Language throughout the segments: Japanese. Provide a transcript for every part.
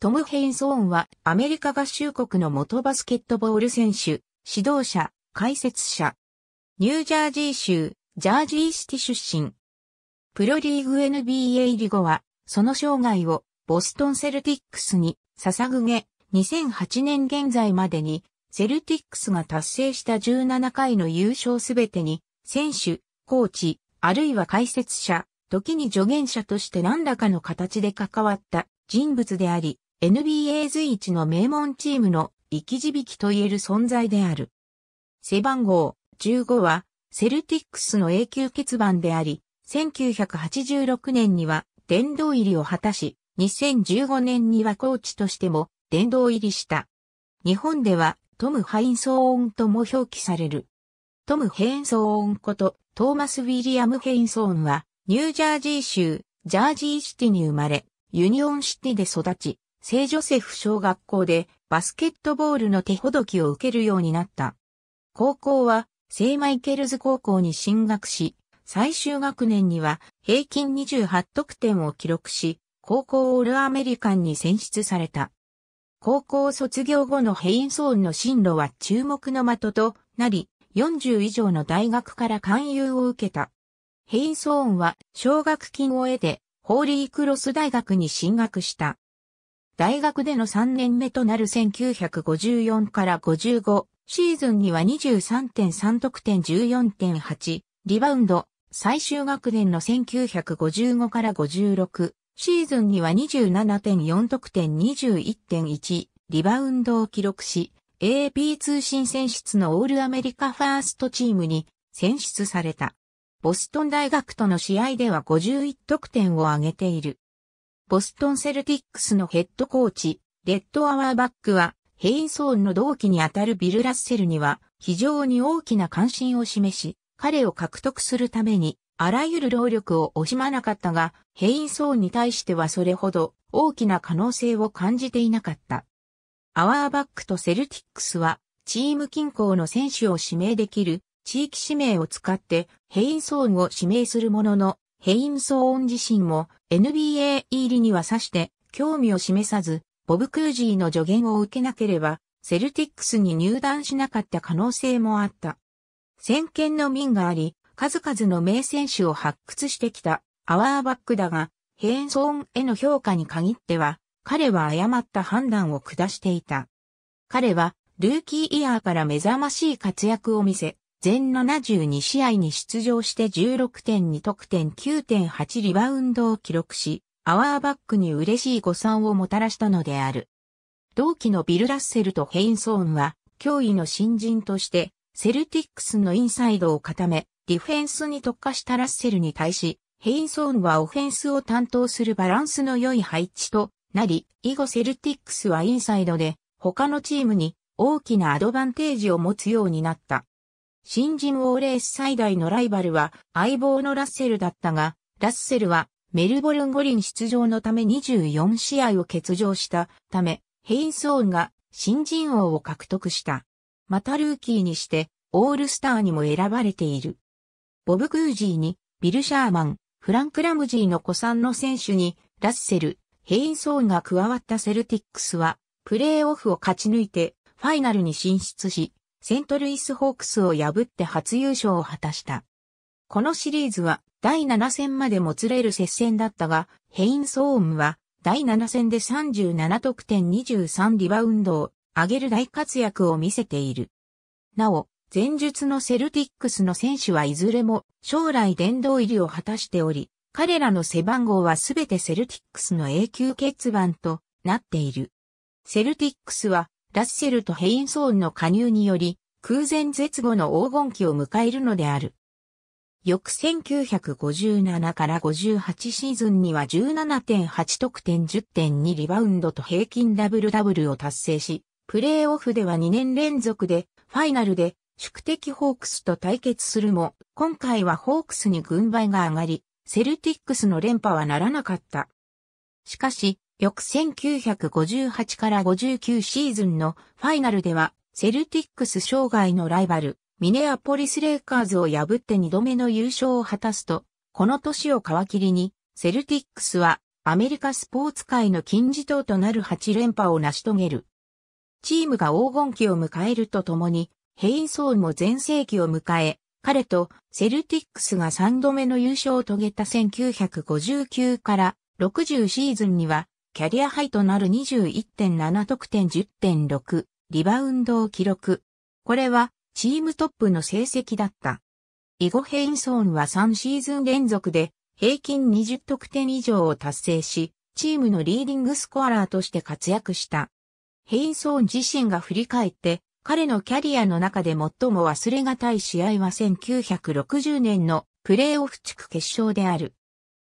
トム・ヘインソーンはアメリカ合衆国の元バスケットボール選手、指導者、解説者。ニュージャージー州、ジャージーシティ出身。プロリーグ NBA 入り後は、その生涯をボストンセルティックスに捧げ、2008年現在までに、セルティックスが達成した17回の優勝すべてに、選手、コーチ、あるいは解説者、時に助言者として何らかの形で関わった人物であり、NBA 随一の名門チームの生き字引と言える存在である。背番号15はセルティックスの永久欠番であり、1986年には殿堂入りを果たし、2015年にはコーチとしても殿堂入りした。日本ではトム・ハインソーンとも表記される。トム・ヘインソーンことトーマス・ウィリアム・ヘインソーンはニュージャージー州ジャージーシティに生まれ、ユニオンシティで育ち、聖ジョセフ小学校でバスケットボールの手ほどきを受けるようになった。高校は聖マイケルズ高校に進学し、最終学年には平均28得点を記録し、高校オールアメリカンに選出された。高校卒業後のヘインソーンの進路は注目の的となり、40以上の大学から勧誘を受けた。ヘインソーンは奨学金を得て、ホーリークロス大学に進学した。大学での3年目となる1954から55シーズンには23.3得点14.8リバウンド最終学年の1955から56シーズンには27.4得点21.1リバウンドを記録し AP 通信選出のオールアメリカファーストチームに選出された。ボストン大学との試合では51得点を挙げている。ボストンセルティックスのヘッドコーチ、レッドアワーバックは、ヘインソーンの同期にあたるビル・ラッセルには、非常に大きな関心を示し、彼を獲得するために、あらゆる労力を惜しまなかったが、ヘインソーンに対してはそれほど大きな可能性を感じていなかった。アワーバックとセルティックスは、チーム均衡の選手を指名できる地域指名を使ってヘインソーンを指名するものの、ヘイムソーン自身も NBA 入りには指して興味を示さず、ボブ・クージーの助言を受けなければ、セルティックスに入団しなかった可能性もあった。先見の民があり、数々の名選手を発掘してきたアワーバックだが、ヘインソーンへの評価に限っては、彼は誤った判断を下していた。彼は、ルーキーイヤーから目覚ましい活躍を見せ、全72試合に出場して16.2得点9.8リバウンドを記録し、アワーバックに嬉しい誤算をもたらしたのである。同期のビル・ラッセルとヘインソーンは、脅威の新人として、セルティックスのインサイドを固め、ディフェンスに特化したラッセルに対し、ヘインソーンはオフェンスを担当するバランスの良い配置となり、以後セルティックスはインサイドで、他のチームに大きなアドバンテージを持つようになった。新人王レース最大のライバルは相棒のラッセルだったが、ラッセルはメルボルン五輪出場のため24試合を欠場したため、ヘインスオンが新人王を獲得した。またルーキーにしてオールスターにも選ばれている。ボブ・グージーにビル・シャーマン、フランク・ラムジーの子さんの選手にラッセル、ヘインソーンが加わったセルティックスはプレーオフを勝ち抜いてファイナルに進出し、セントルイスホークスを破って初優勝を果たした。このシリーズは第7戦までもつれる接戦だったが、ヘイン・ソームは第7戦で37得点23リバウンドを上げる大活躍を見せている。なお、前述のセルティックスの選手はいずれも将来殿堂入りを果たしており、彼らの背番号はすべてセルティックスの永久欠番となっている。セルティックスはラッセルとヘインソーンの加入により、空前絶後の黄金期を迎えるのである。翌1957から58シーズンには17.8得点10.2リバウンドと平均ダブルダブルを達成し、プレーオフでは2年連続で、ファイナルで宿敵ホークスと対決するも、今回はホークスに軍配が上がり、セルティックスの連覇はならなかった。しかし、翌1958から59シーズンのファイナルでは、セルティックス生涯のライバル、ミネアポリスレイカーズを破って2度目の優勝を果たすと、この年を皮切りに、セルティックスはアメリカスポーツ界の金字塔となる8連覇を成し遂げる。チームが黄金期を迎えるとともに、ヘインソーンも全盛期を迎え、彼とセルティックスが3度目の優勝を遂げた1959から60シーズンにはキャリアハイとなる21.7得点10.6、リバウンドを記録。これは、チームトップの成績だった。イゴヘインソーンは3シーズン連続で、平均20得点以上を達成し、チームのリーディングスコアラーとして活躍した。ヘインソーン自身が振り返って、彼のキャリアの中で最も忘れがたい試合は1960年のプレーオフ地区決勝である。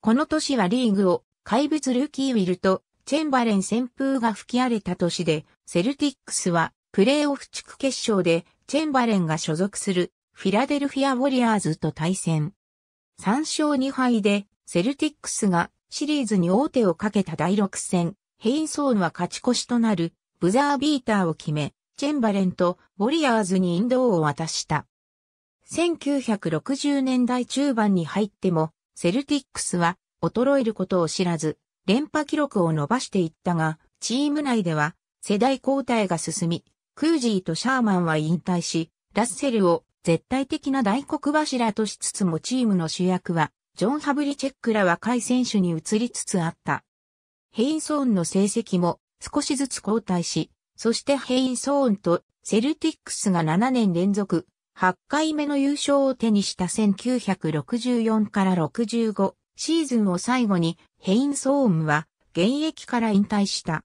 この年はリーグを怪物ルーキーウィルとチェンバレン旋風が吹き荒れた年で、セルティックスはプレーオフ地区決勝でチェンバレンが所属するフィラデルフィア・ウォリアーズと対戦。3勝2敗でセルティックスがシリーズに王手をかけた第6戦、ヘインソーンは勝ち越しとなるブザービーターを決め、チェンバレンとウォリアーズに引導を渡した。1960年代中盤に入っても、セルティックスは衰えることを知らず、連覇記録を伸ばしていったが、チーム内では世代交代が進み、クージーとシャーマンは引退し、ラッセルを絶対的な大黒柱としつつもチームの主役は、ジョン・ハブリチェックら若い選手に移りつつあった。ヘインソーンの成績も少しずつ後退し、そしてヘインソーンとセルティックスが7年連続8回目の優勝を手にした1964から65シーズンを最後にヘインソーンは現役から引退した。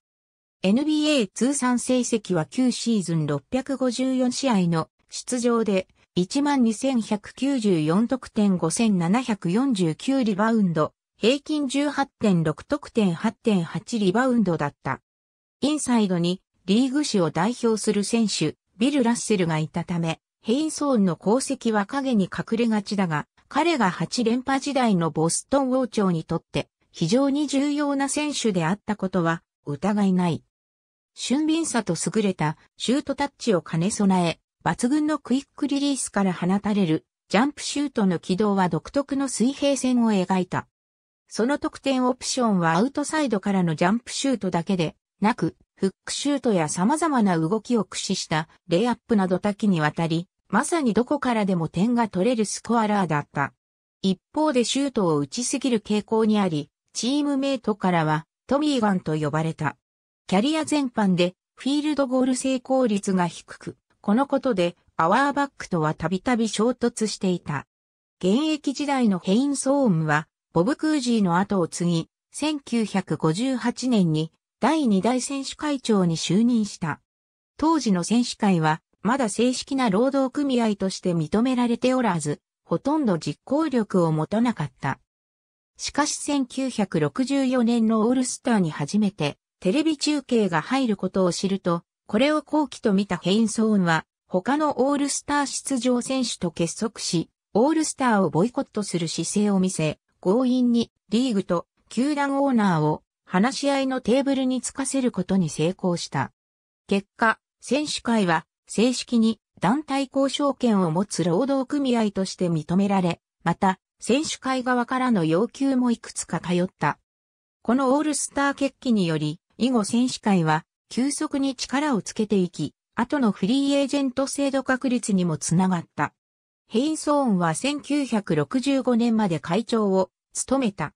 NBA 通算成績は9シーズン654試合の出場で12,194得点5,749リバウンド、平均18.6得点8.8リバウンドだった。インサイドにリーグ史を代表する選手、ビル・ラッセルがいたため、ヘインソーンの功績は影に隠れがちだが、彼が8連覇時代のボストン王朝にとって非常に重要な選手であったことは疑いない。俊敏さと優れたシュートタッチを兼ね備え、抜群のクイックリリースから放たれるジャンプシュートの軌道は独特の水平線を描いた。その得点オプションはアウトサイドからのジャンプシュートだけでなく、フックシュートや様々な動きを駆使したレイアップなど多岐にわたり、まさにどこからでも点が取れるスコアラーだった。一方でシュートを打ちすぎる傾向にあり、チームメイトからはトミーガンと呼ばれた。キャリア全般でフィールドゴール成功率が低く、このことでアワーバックとはたびたび衝突していた。現役時代のヘイン・ソームは、ボブ・クージーの後を継ぎ、1958年に第2代選手会長に就任した。当時の選手会は、まだ正式な労働組合として認められておらず、ほとんど実行力を持たなかった。しかし1964年のオールスターに初めてテレビ中継が入ることを知ると、これを後期と見たヘインソーンは、他のオールスター出場選手と結束し、オールスターをボイコットする姿勢を見せ、強引にリーグと球団オーナーを話し合いのテーブルにつかせることに成功した。結果、選手会は正式に団体交渉権を持つ労働組合として認められ、また選手会側からの要求もいくつか通った。このオールスター決起により、以後選手会は急速に力をつけていき、後のフリーエージェント制度確立にもつながった。ヘインソーンは1965年まで会長を務めた。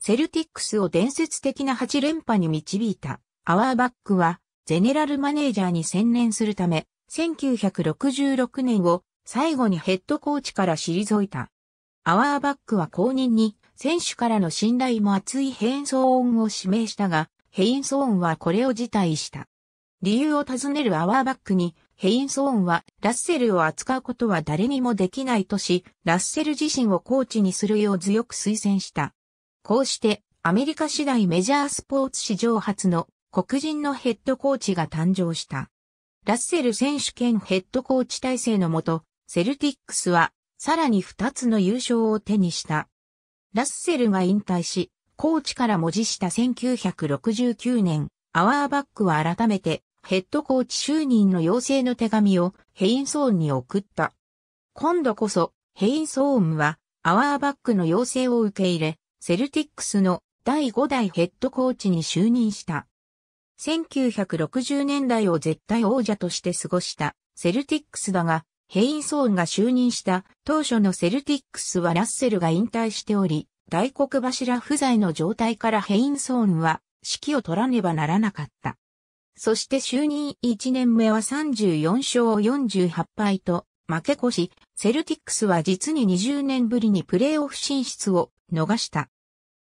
セルティックスを伝説的な8連覇に導いたアワーバックはゼネラルマネージャーに専念するため1966年を最後にヘッドコーチから退いた。アワーバックは後任に、選手からの信頼も厚いヘインソーンを指名したが、ヘインソーンはこれを辞退した。理由を尋ねるアワーバックに、ヘインソーンはラッセルを扱うことは誰にもできないとし、ラッセル自身をコーチにするよう強く推薦した。こうして、アメリカ次第メジャースポーツ史上初の黒人のヘッドコーチが誕生した。ラッセル選手兼ヘッドコーチ体制のもと、セルティックスはさらに2つの優勝を手にした。ラッセルが引退し、コーチから文字した1969年、アワーバックは改めてヘッドコーチ就任の要請の手紙をヘインソーンに送った。今度こそヘインソーンはアワーバックの要請を受け入れ、セルティックスの第5代ヘッドコーチに就任した。1960年代を絶対王者として過ごしたセルティックスだが、ヘインソーンが就任した当初のセルティックスはラッセルが引退しており、大黒柱不在の状態からヘインソーンは指揮を取らねばならなかった。そして就任1年目は34勝48敗と負け越し、セルティックスは実に20年ぶりにプレーオフ進出を逃した。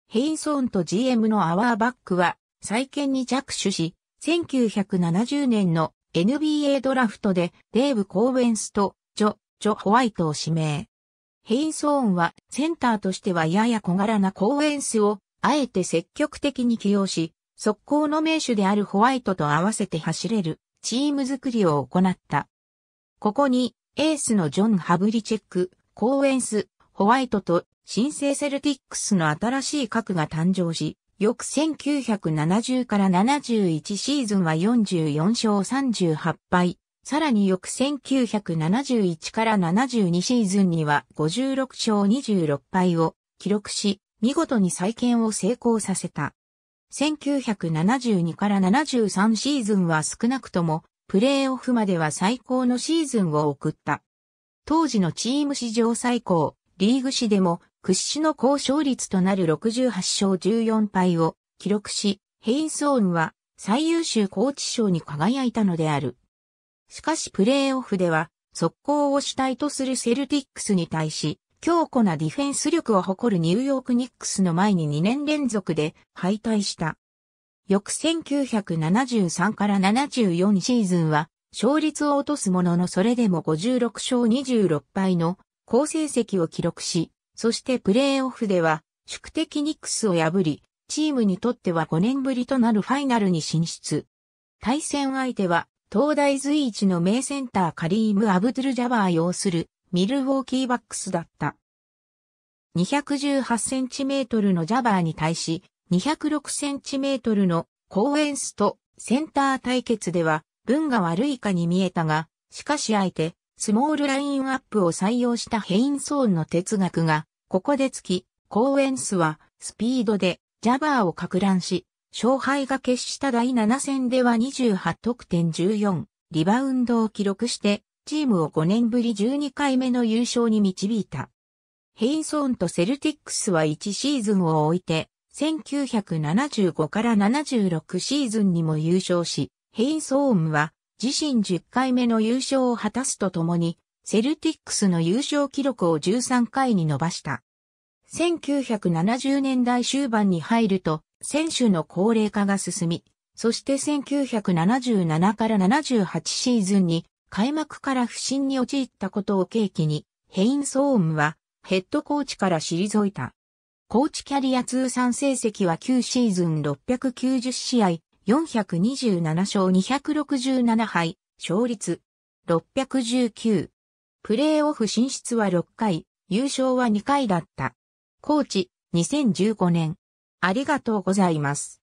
ヘインソーンと GM のアワーバックは再建に着手し、1970年の NBA ドラフトでデーブ・コーエンスとジョ、ジョ・ホワイトを指名。ヘインソーンはセンターとしてはやや小柄なコーエンスをあえて積極的に起用し、速攻の名手であるホワイトと合わせて走れるチーム作りを行った。ここにエースのジョン・ハブリチェック、コーエンス、ホワイトと新生セルティックスの新しい核が誕生し、翌1970から71シーズンは44勝38敗。さらに翌1971から72シーズンには56勝26敗を記録し、見事に再建を成功させた。1972から73シーズンは少なくともプレーオフまでは最高のシーズンを送った。当時のチーム史上最高、リーグ史でも屈指の高勝率となる68勝14敗を記録し、ヘインスオンは最優秀コーチ賞に輝いたのである。しかしプレーオフでは、速攻を主体とするセルティックスに対し、強固なディフェンス力を誇るニューヨークニックスの前に2年連続で敗退した。翌1973から74シーズンは、勝率を落とすもののそれでも56勝26敗の好成績を記録し、そしてプレーオフでは宿敵ニックスを破り、チームにとっては5年ぶりとなるファイナルに進出。対戦相手は、東大随一の名センターカリーム・アブドゥル・ジャバー擁するミルウォーキーバックスだった。218センチメートルのジャバーに対し、206センチメートルのコーエンスとセンター対決では、分が悪いかに見えたが、しかし相手、スモールラインアップを採用したヘインソーンの哲学が、ここでつき、コーエンスは、スピードで、ジャバーを拡乱し、勝敗が決した第7戦では28得点14、リバウンドを記録して、チームを5年ぶり12回目の優勝に導いた。ヘインソーンとセルティックスは1シーズンを置いて、1975から76シーズンにも優勝し、ヘインソーンは自身10回目の優勝を果たすとともに、セルティックスの優勝記録を13回に伸ばした。1970年代終盤に入ると、選手の高齢化が進み、そして1977から78シーズンに開幕から不振に陥ったことを契機に、ヘイン・ソームはヘッドコーチから退いた。コーチキャリア通算成績は9シーズン690試合、427勝267敗、勝率619。プレーオフ進出は6回、優勝は2回だった。コーチ、2015年。ありがとうございます。